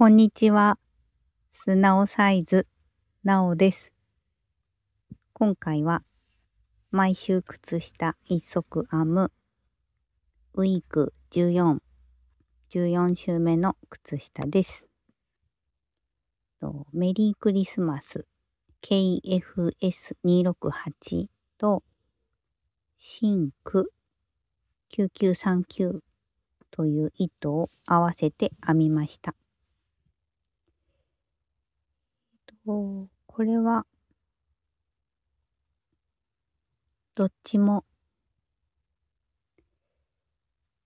こんにちは。素直サイズ、なおです。今回は、毎週靴下一足編む、ウィーク14、14週目の靴下です。メリークリスマス KFS268 と、シンク9939という糸を合わせて編みました。おこれは、どっちも、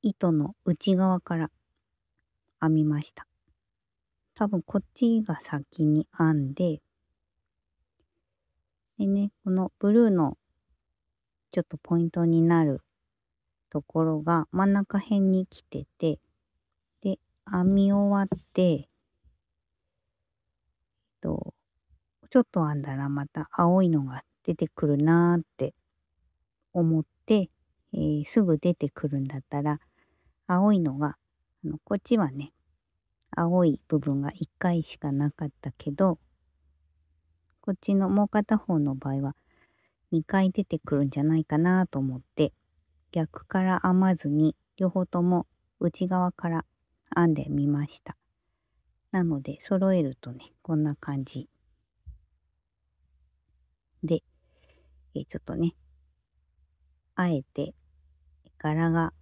糸の内側から編みました。多分こっちが先に編んで、でね、このブルーのちょっとポイントになるところが真ん中辺に来てて、で、編み終わって、ちょっと編んだらまた青いのが出てくるなーって思って、えー、すぐ出てくるんだったら青いのがあのこっちはね青い部分が1回しかなかったけどこっちのもう片方の場合は2回出てくるんじゃないかなと思って逆から編まずに両方とも内側から編んでみました。なので揃えるとねこんな感じで、えちょっとね、あえて柄が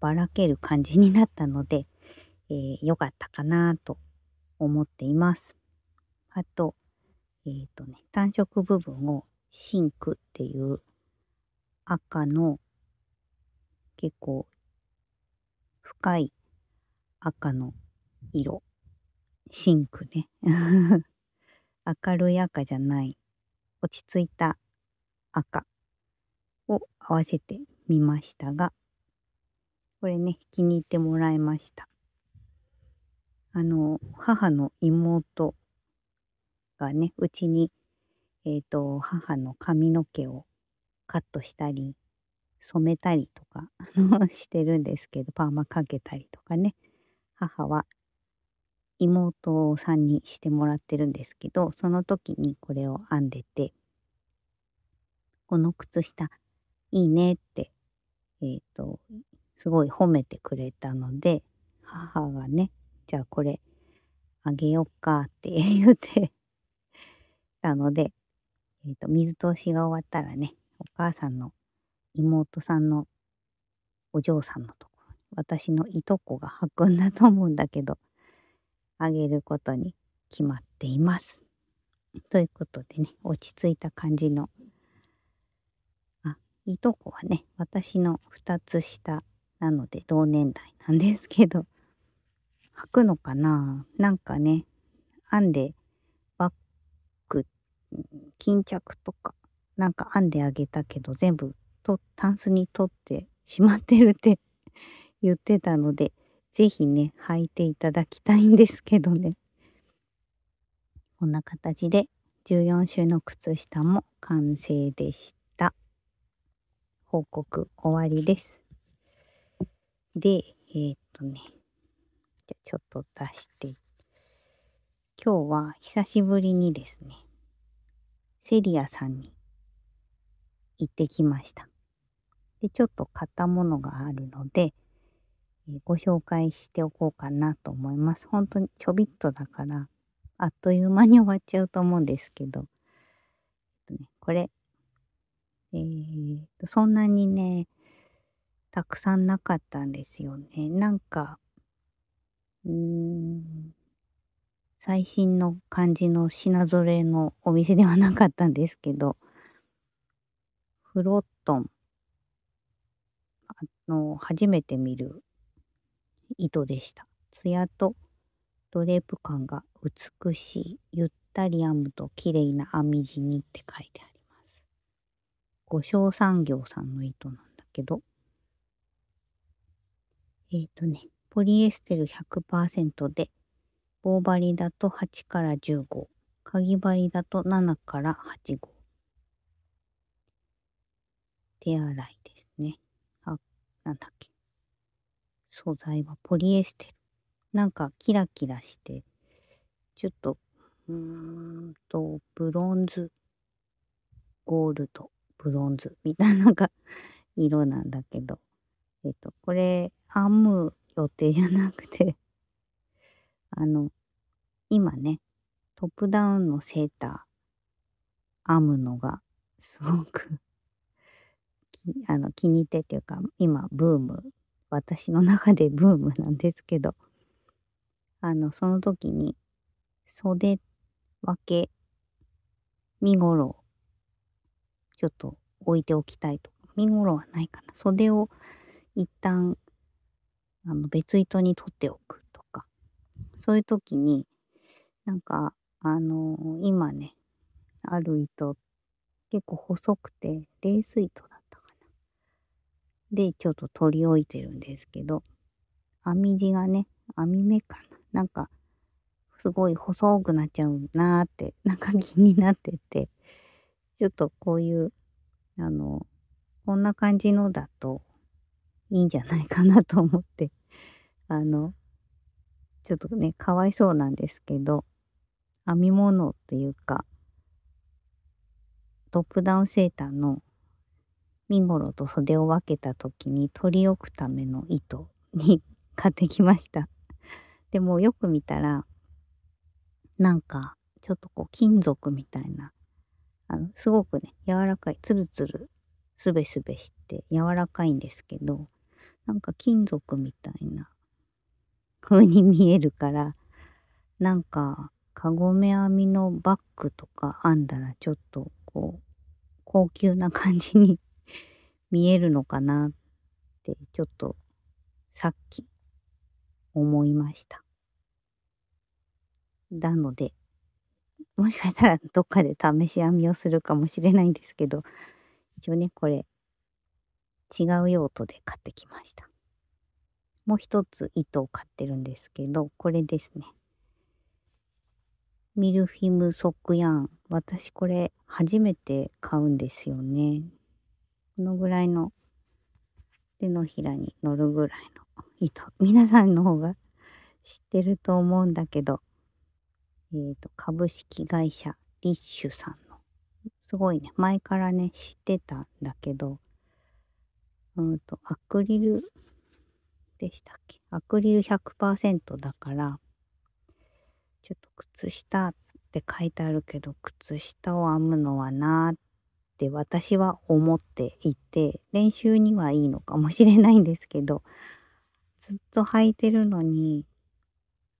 ばらける感じになったので、えー、良かったかなと思っています。あと、えっ、ー、とね、単色部分をシンクっていう赤の結構深い赤の色。シンクね。明るい赤じゃない落ち着いた赤を合わせてみましたが、これね、気に入ってもらいました。あの、母の妹がね、うちに、えっ、ー、と、母の髪の毛をカットしたり、染めたりとか してるんですけど、パーマかけたりとかね、母は妹さんにしてもらってるんですけどその時にこれを編んでてこの靴下いいねってえっ、ー、とすごい褒めてくれたので母がねじゃあこれあげようかって 言うてたので、えーと、水通しが終わったらねお母さんの妹さんのお嬢さんのところに私のいとこが履くんだと思うんだけどあげることに決まっています。ということでね、落ち着いた感じの。あ、いとこはね、私の2つ下なので同年代なんですけど、履くのかななんかね、編んでバッグ、巾着とか、なんか編んであげたけど、全部とタンスに取ってしまってるって言ってたので、ぜひね、履いていただきたいんですけどね。こんな形で14週の靴下も完成でした。報告終わりです。で、えー、っとね、じゃちょっと出して。今日は久しぶりにですね、セリアさんに行ってきました。で、ちょっと買ったものがあるので、ご紹介しておこうかなと思います。本当にちょびっとだから、あっという間に終わっちゃうと思うんですけど、えっとね、これ、えー、そんなにね、たくさんなかったんですよね。なんか、うーん、最新の感じの品ぞれのお店ではなかったんですけど、フロットン、あの、初めて見る糸でした。ヤとドレープ感が美しい、ゆったり編むと綺麗な編み地にって書いてあります。五章産業さんの糸なんだけど、えっ、ー、とね、ポリエステル100%で、棒針だと8から10号、かぎ針だと7から8号。手洗いですね。あ、なんだっけ。素材はポリエステル。なんかキラキラして、ちょっと、うーんと、ブロンズ、ゴールド、ブロンズみたいなのが 色なんだけど、えっと、これ、編む予定じゃなくてあの、今ね、トップダウンのセーター、編むのが、すごくあの気に入ってっていうか、今、ブーム私の中でブームなんですけど、あの、その時に、袖分け、身頃、ちょっと置いておきたいとか、身頃はないかな。袖を一旦、あの、別糸に取っておくとか、そういう時に、なんか、あのー、今ね、ある糸、結構細くて、レース糸っで、ちょっと取り置いてるんですけど、編み地がね、編み目かな。なんか、すごい細くなっちゃうなーって、なんか気になってて、ちょっとこういう、あの、こんな感じのだといいんじゃないかなと思って、あの、ちょっとね、かわいそうなんですけど、編み物というか、トップダウンセーターの身ごろと袖を分けた時に取り置くための糸に買ってきました でもよく見たらなんかちょっとこう金属みたいなあのすごくね柔らかいツルツルすべすべして柔らかいんですけどなんか金属みたいな風に見えるからなんかカゴメ編みのバッグとか編んだらちょっとこう高級な感じに見えるのかなってちょっとさっき思いました。なので、もしかしたらどっかで試し編みをするかもしれないんですけど、一応ね、これ、違う用途で買ってきました。もう一つ糸を買ってるんですけど、これですね。ミルフィムソックヤン。私これ初めて買うんですよね。このぐらいの手のひらに乗るぐらいの糸。皆さんの方が知ってると思うんだけど、えっ、ー、と、株式会社リッシュさんの、すごいね、前からね、知ってたんだけど、うんと、アクリルでしたっけアクリル100%だから、ちょっと靴下って書いてあるけど、靴下を編むのはなーっって私は思っていて練習にはいいのかもしれないんですけどずっと履いてるのに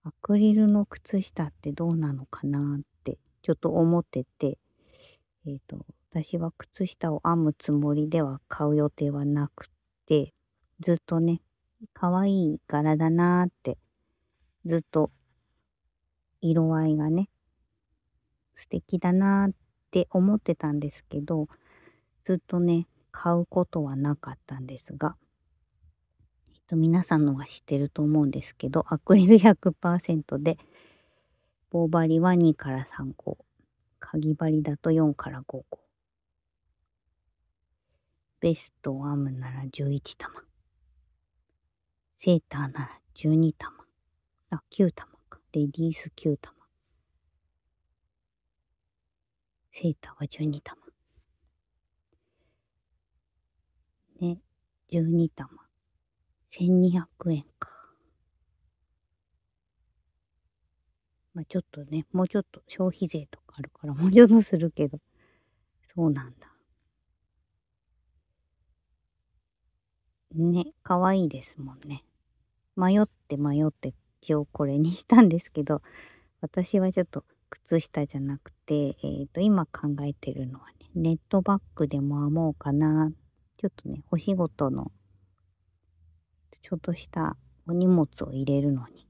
アクリルの靴下ってどうなのかなってちょっと思っててえっ、ー、と私は靴下を編むつもりでは買う予定はなくてずっとね可愛い柄だなーってずっと色合いがね素敵だなーっって思ってたんですけどずっとね買うことはなかったんですが、えっと、皆さんのは知ってると思うんですけどアクリル100%で棒針は2から3個かぎ針だと4から5個ベストを編むなら11玉セーターなら12玉あ9玉かレディース9玉セーターは12玉。ね、12玉。1200円か。まあちょっとね、もうちょっと消費税とかあるから、もうちょっとするけど、そうなんだ。ね、可愛いですもんね。迷って迷って一応これにしたんですけど、私はちょっと靴下じゃなくて、えー、と今考えてるのはねネットバッグでも編もうかなちょっとねお仕事のちょっとしたお荷物を入れるのに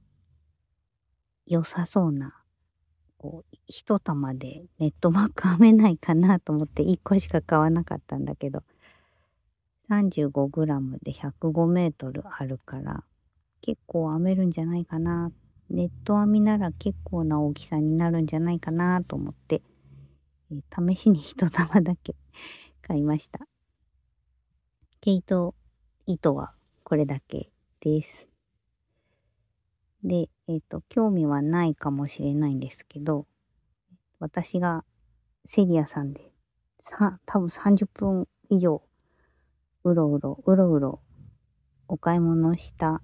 良さそうなこう一玉でネットバッグ編めないかなと思って1個しか買わなかったんだけど 35g で 105m あるから結構編めるんじゃないかなネット編みなら結構な大きさになるんじゃないかなと思って、えー、試しに1玉だけ 買いました。毛糸、糸はこれだけです。で、えっ、ー、と、興味はないかもしれないんですけど、私がセリアさんで、さ、多分30分以上、うろうろ、うろうろ、お買い物した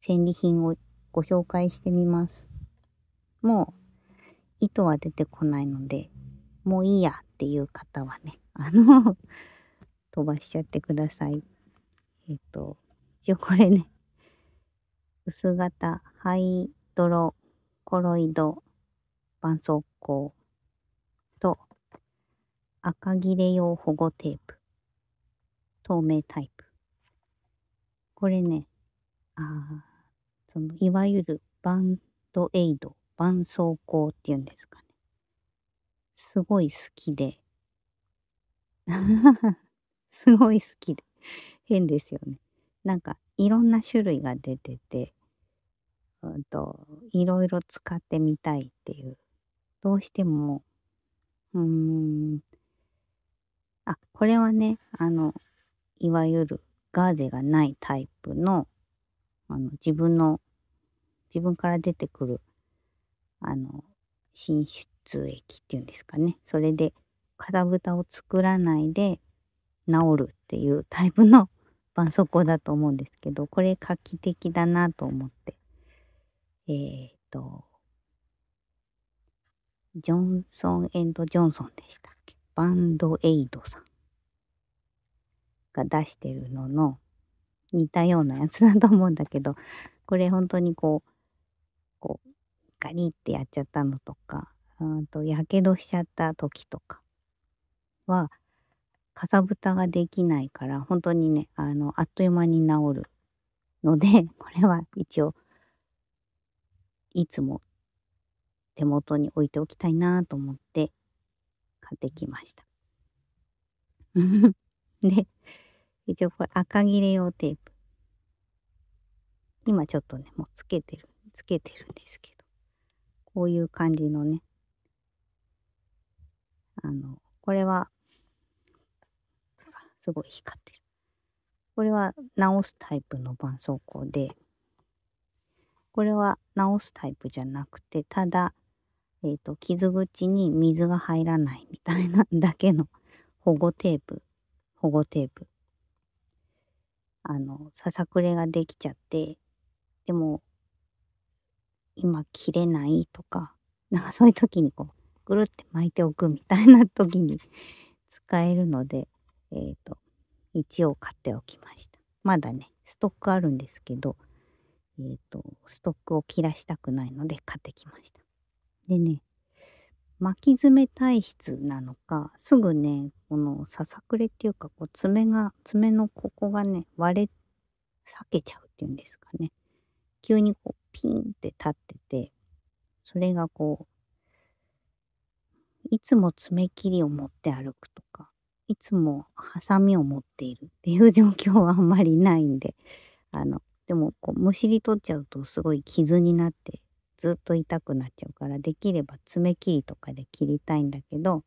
戦利品をご紹介してみます。もう糸は出てこないので、もういいやっていう方はね、あの 飛ばしちゃってください。えっ、ー、と、一応これね、薄型ハイドロコロイド絆創膏と赤切れ用保護テープ、透明タイプ。これね、あそのいわゆるバンドエイド絆創膏っていうんですかねすごい好きで すごい好きで変ですよねなんかいろんな種類が出てて、うんと、といろいろ使ってみたいっていうどうしてもうーんあこれはねあのいわゆるガーゼがないタイプのあの自分の自分から出てくる、あの、浸出液っていうんですかね。それで、かさぶたを作らないで治るっていうタイプの絆創膏だと思うんですけど、これ画期的だなと思って。えー、っと、ジョンソンジョンソンでしたっけバンドエイドさんが出してるのの似たようなやつだと思うんだけど、これ本当にこう、こうガリってやっちゃったのとかうんとやけどしちゃった時とかはかさぶたができないから本当にねあのあっという間に治るので これは一応いつも手元に置いておきたいなと思って買ってきました。で、一応これ赤切れ用テープ。今ちょっとね、もうつけてるつけてるんですけど、こういう感じのね、あの、これは、すごい光ってる。これは直すタイプの絆創膏で、これは直すタイプじゃなくて、ただ、えっ、ー、と、傷口に水が入らないみたいなだけの保護テープ、保護テープ。あの、ささくれができちゃって、でも、今切れないとか、なんかそういう時にこう、ぐるって巻いておくみたいな時に 使えるので、えっ、ー、と、一応買っておきました。まだね、ストックあるんですけど、えっ、ー、と、ストックを切らしたくないので買ってきました。でね、巻き爪体質なのか、すぐね、このささくれっていうか、こう爪が、爪のここがね、割れ、裂けちゃうっていうんですかね。急にこうピーンって立ってて、それがこう、いつも爪切りを持って歩くとか、いつもハサミを持っているっていう状況はあんまりないんで、あの、でもこう、むしり取っちゃうとすごい傷になって、ずっと痛くなっちゃうから、できれば爪切りとかで切りたいんだけど、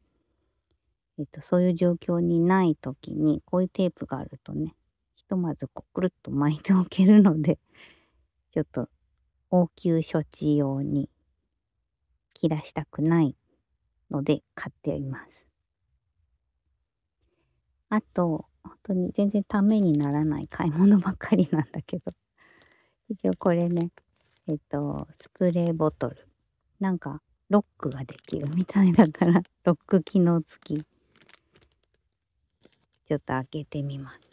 えっと、そういう状況にない時に、こういうテープがあるとね、ひとまずこうくるっと巻いておけるので、ちょっと応急処置用に切らしたくないので買っています。あと、本当に全然ためにならない買い物ばっかりなんだけど、一応これね、えっと、スプレーボトル。なんか、ロックができるみたいだから、ロック機能付き。ちょっと開けてみます。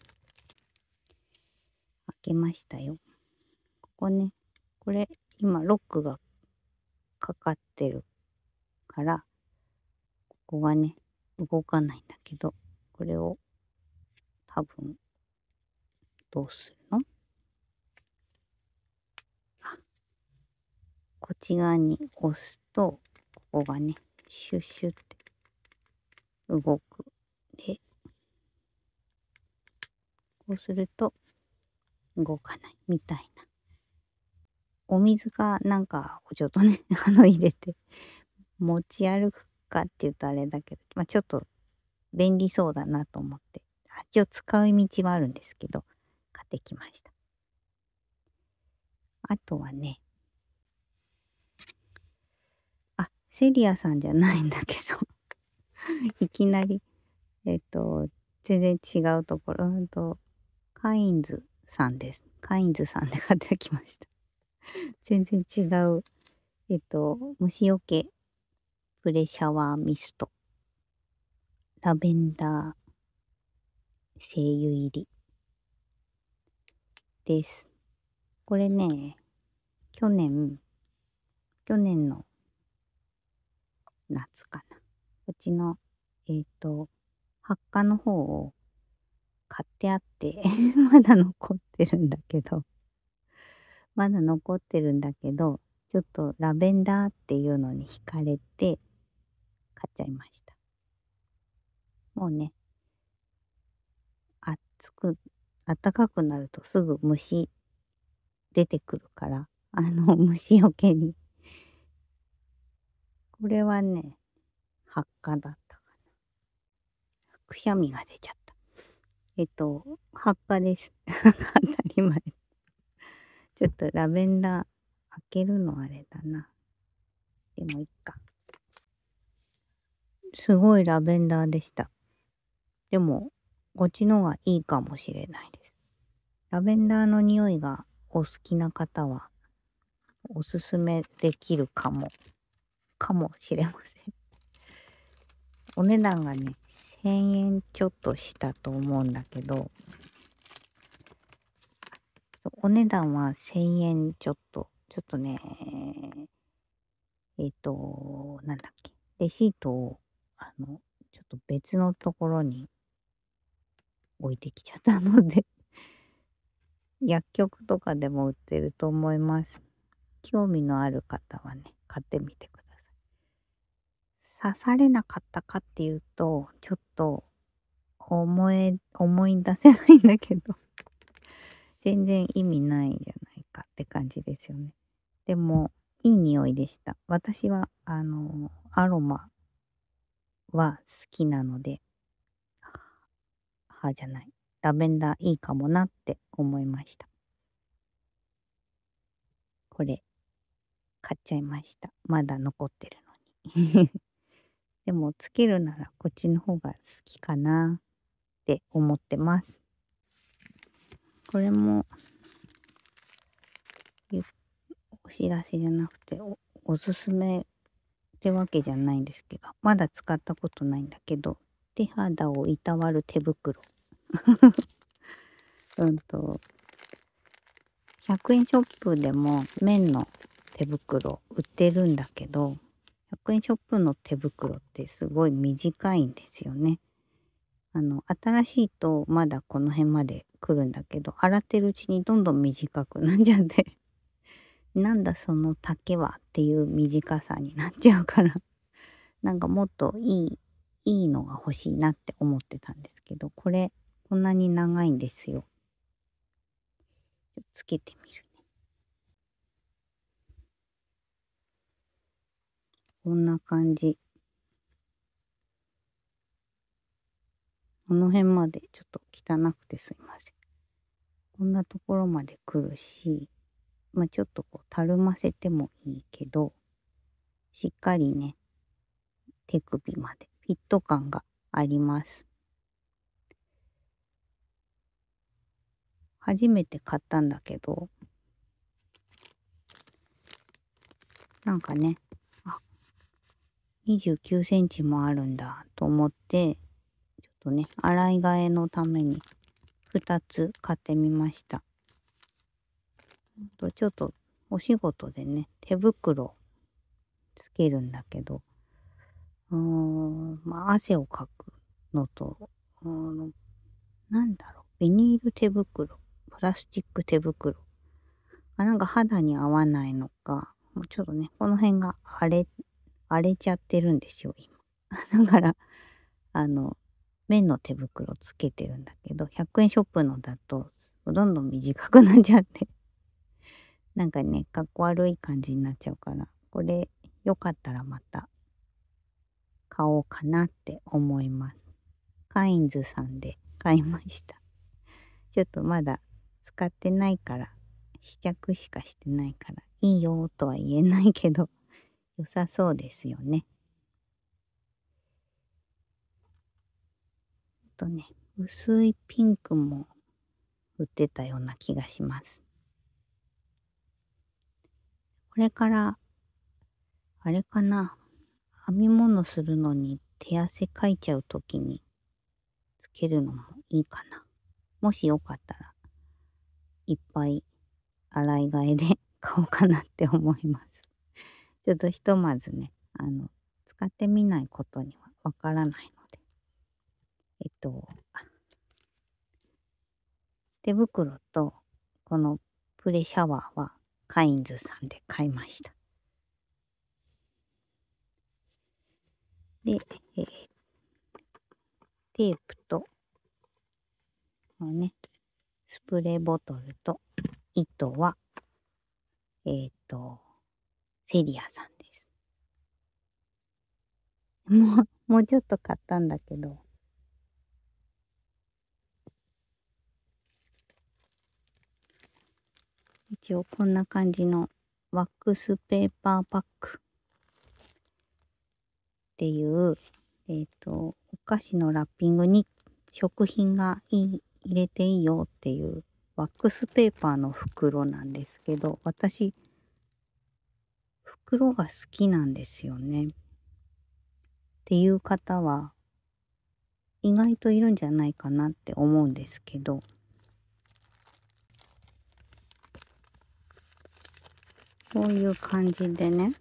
開けましたよ。ここね、これ今ロックがかかってるからここがね動かないんだけどこれを多分どうするのあこっち側に押すとここがねシュッシュって動くでこうすると動かないみたいなお水かなんかをちょっとね、あの入れて持ち歩くかって言うとあれだけど、まあ、ちょっと便利そうだなと思って、一応使う道はあるんですけど、買ってきました。あとはね、あ、セリアさんじゃないんだけど いきなり、えっ、と、全然違うところ、と、カインズさんです。カインズさんで買ってきました。全然違う。えっと、虫よけ、プレシャワーミスト、ラベンダー、精油入りです。これね、去年、去年の夏かな。うちの、えっ、ー、と、発火の方を買ってあって まだ残ってるんだけどまだ残ってるんだけど、ちょっとラベンダーっていうのに惹かれて買っちゃいました。もうね、暑く、暖かくなるとすぐ虫出てくるから、あの 虫よけに。これはね、発火だったかな。くしゃみが出ちゃった。えっと、発火です。当たり前。ちょっとラベンダー開けるのあれだな。でもいっか。すごいラベンダーでした。でも、こっちのがいいかもしれないです。ラベンダーの匂いがお好きな方は、おすすめできるかも、かもしれません。お値段がね、1000円ちょっとしたと思うんだけど、お値段は1000円ちょっと。ちょっとね、えっ、ー、と、なんだっけ。レシートを、あの、ちょっと別のところに置いてきちゃったので 薬局とかでも売ってると思います。興味のある方はね、買ってみてください。刺されなかったかっていうと、ちょっと思思い出せないんだけど全然意味ないじゃないかって感じですよね。でも、いい匂いでした。私は、あの、アロマは好きなので、歯じゃない。ラベンダーいいかもなって思いました。これ、買っちゃいました。まだ残ってるのに。でも、つけるならこっちの方が好きかなって思ってます。これも、お知らせじゃなくてお、おすすめってわけじゃないんですけど、まだ使ったことないんだけど、手肌をいたわる手袋。うんと、100円ショップでも綿の手袋売ってるんだけど、100円ショップの手袋ってすごい短いんですよね。あの、新しいとまだこの辺までくるんだけど洗ってるうちにどんどん短くなっちゃって なんだその丈はっていう短さになっちゃうからなんかもっといいいいのが欲しいなって思ってたんですけどこれこんなに長いんですよつけてみるねこんな感じこの辺までちょっと汚くてすいませんこんなところまで来るし、まあ、ちょっとこうたるませてもいいけどしっかりね手首までフィット感があります初めて買ったんだけどなんかねあ29センチもあるんだと思ってちょっとね洗い替えのために2つ買ってみました。ちょっとお仕事でね、手袋つけるんだけど、うーん、まあ、汗をかくのと、うん、なんだろう、ビニール手袋、プラスチック手袋あなんか肌に合わないのか、もうちょっとね、この辺が荒れ、荒れちゃってるんですよ、今。だから、あの、綿の手袋つけてるんだけど、100円ショップのだと、どんどん短くなっちゃって なんかね、かっこ悪い感じになっちゃうから、これ、よかったらまた、買おうかなって思います。カインズさんで買いました。ちょっとまだ使ってないから、試着しかしてないから、いいよとは言えないけど、良さそうですよね。とね薄いピンクも売ってたような気がしますこれからあれかな編み物するのに手汗かいちゃう時につけるのもいいかなもしよかったらいっぱい洗い替えで 買おうかなって思いますちょっとひとまずねあの使ってみないことにはわからないえっと、手袋とこのプレシャワーはカインズさんで買いました。で、えー、テープと、このね、スプレーボトルと糸は、えっ、ー、と、セリアさんです。もう、もうちょっと買ったんだけど、一応こんな感じのワックスペーパーパックっていう、えっ、ー、と、お菓子のラッピングに食品がいい入れていいよっていうワックスペーパーの袋なんですけど、私、袋が好きなんですよね。っていう方は意外といるんじゃないかなって思うんですけどこういう感じでね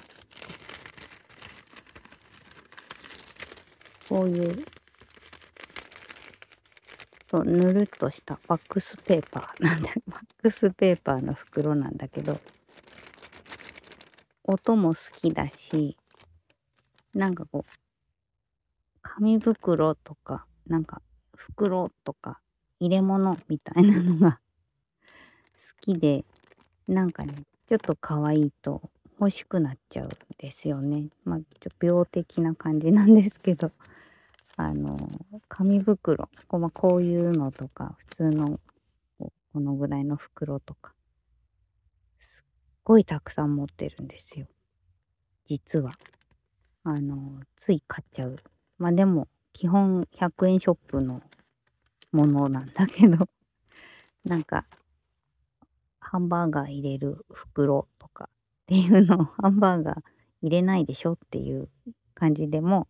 こういうう、ぬるっとしたワックスペーパーなんだワ ックスペーパーの袋なんだけど音も好きだしなんかこう紙袋とかなんか袋とか入れ物みたいなのが 好きでなんかねちょっと可愛いと欲しくなっちゃうんですよね。まあ、ちょ病的な感じなんですけど、あの、紙袋、こ,、まあ、こういうのとか、普通のこのぐらいの袋とか、すっごいたくさん持ってるんですよ。実は。あの、つい買っちゃう。まあでも、基本100円ショップのものなんだけど、なんかハンバーガー入れる袋とかっていうのを ハンバーガー入れないでしょっていう感じでも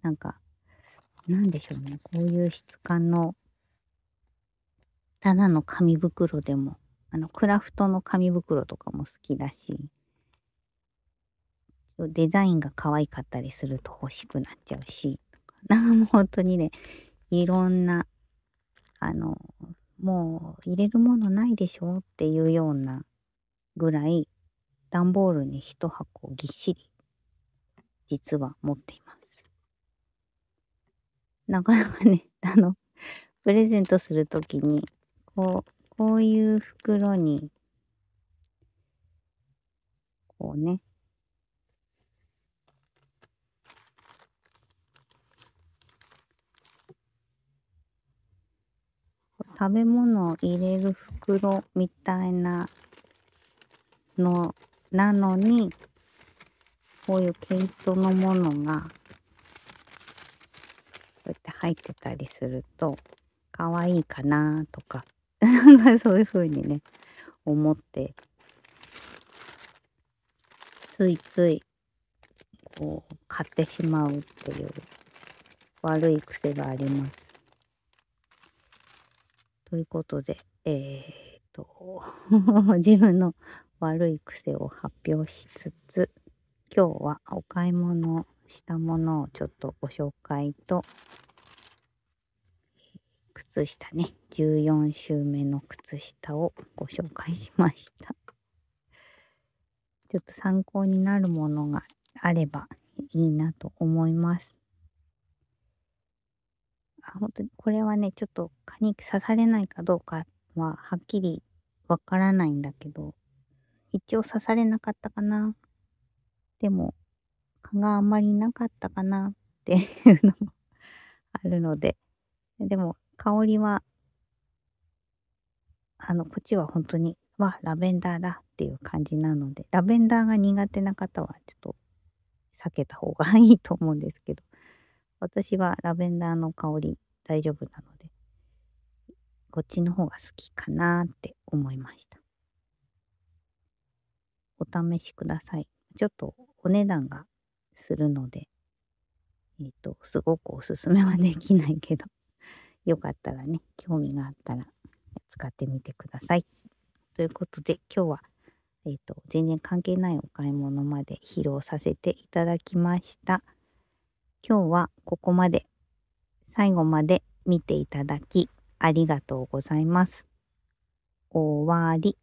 なんかなんでしょうねこういう質感のただの紙袋でもあのクラフトの紙袋とかも好きだしデザインが可愛かったりすると欲しくなっちゃうしなんかもう本当にねいろんなあのもう入れるものないでしょっていうようなぐらい段ボールに一箱ぎっしり実は持っています。なかなかね、あの、プレゼントするときに、こう、こういう袋に、こうね、食べ物を入れる袋みたいなのなのにこういう毛糸のものがこうやって入ってたりすると可愛いかなとか そういう風にね思ってついついこう買ってしまうっていう悪い癖があります。ということで、えー、っと、自分の悪い癖を発表しつつ、今日はお買い物したものをちょっとご紹介と、靴下ね、14週目の靴下をご紹介しました。ちょっと参考になるものがあればいいなと思います。あ本当にこれはねちょっと蚊に刺されないかどうかははっきりわからないんだけど一応刺されなかったかなでも蚊があんまりなかったかなっていうのもあるのででも香りはあのこっちは本当にわラベンダーだっていう感じなのでラベンダーが苦手な方はちょっと避けた方がいいと思うんですけど私はラベンダーの香り大丈夫なので、こっちの方が好きかなって思いました。お試しください。ちょっとお値段がするので、えっ、ー、と、すごくおすすめはできないけど、よかったらね、興味があったら使ってみてください。ということで、今日は、えっ、ー、と、全然関係ないお買い物まで披露させていただきました。今日はここまで最後まで見ていただきありがとうございます。終わり。